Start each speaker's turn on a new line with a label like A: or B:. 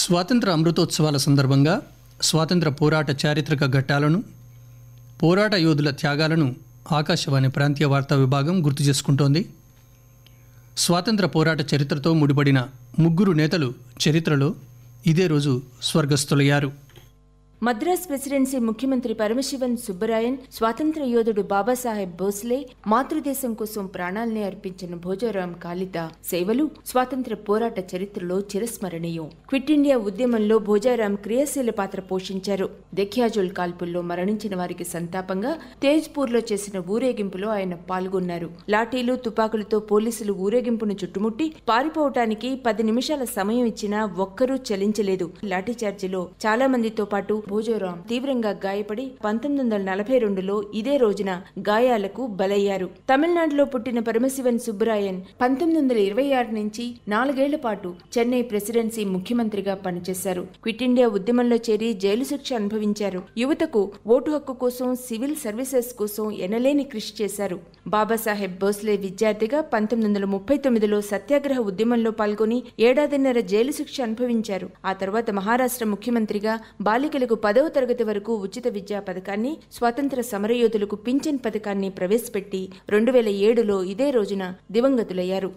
A: స్వాతంత్ర అమృతోత్సవాల సందర్భంగా స్వాతంత్ర పోరాట చారిత్రక ఘట్టాలను పోరాట యోధుల త్యాగాలను ఆకాశవాణి ప్రాంతీయ వార్తా విభాగం గుర్తు చేసుకుంటోంది స్వాతంత్ర పోరాట చరిత్రతో ముడిపడిన ముగ్గురు నేతలు చరిత్రలో ఇదే రోజు స్వర్గస్థులయ్యారు
B: మద్రాస్ ప్రెసిడెన్సీ ముఖ్యమంత్రి పరమశివన్ సుబ్బరాయన్ స్వాతంత్ర యోధుడు బాబాసాహెబ్ భోస్లే మాతృదేశం కోసం ప్రాణాలనే అర్పించిన భోజారాం కాళిత సేవలు స్వాతంత్ర పోరాట చరిత్రలో చిరస్మరణీయం క్విట్ ఇండియా ఉద్యమంలో భోజారాం క్రియాశీల పాత్ర పోషించారు దెఖ్యాజుల్ కాల్పుల్లో మరణించిన వారికి సంతాపంగా తేజ్పూర్లో చేసిన ఊరేగింపులో ఆయన పాల్గొన్నారు లాఠీలు తుపాకులతో పోలీసులు ఊరేగింపును చుట్టుముట్టి పారిపోవటానికి పది నిమిషాల సమయం ఇచ్చినా ఒక్కరూ చలించలేదు లాఠీచార్జిలో చాలా మందితో పాటు భోజోరాం తీవ్రంగా గాయపడి పంతొమ్మిది వందల నలభై రెండులో ఇదే రోజున గాయాలకు బలయ్యారు తమిళనాడులో పుట్టిన పరమశివన్ సుబ్బరాయన్ పంతొమ్మిది వందల ఇరవై ఆరు నుంచి నాలుగేళ్ల పాటు చెన్నై ప్రెసిడెన్సీ ముఖ్యమంత్రిగా పనిచేశారు క్విట్ ఇండియా ఉద్యమంలో చేరి జైలు శిక్ష అనుభవించారు యువతకు ఓటు హక్కు కోసం సివిల్ సర్వీసెస్ కోసం ఎనలేని కృషి చేశారు బాబాసాహెబ్ బోస్లే విద్యార్థిగా పంతొమ్మిది వందల ముప్పై తొమ్మిదిలో సత్యాగ్రహ ఉద్యమంలో పాల్గొని ఏడాదిన్నర జైలు శిక్ష అనుభవించారు ఆ తర్వాత మహారాష్ట్ర ముఖ్యమంత్రిగా బాలికలకు పదవ తరగతి వరకు ఉచిత విద్యా పథకాన్ని స్వాతంత్ర సమరయోధులకు పింఛన్ పథకాన్ని ప్రవేశపెట్టి రెండు వేల ఏడులో ఇదే రోజున దివంగతులయ్యారు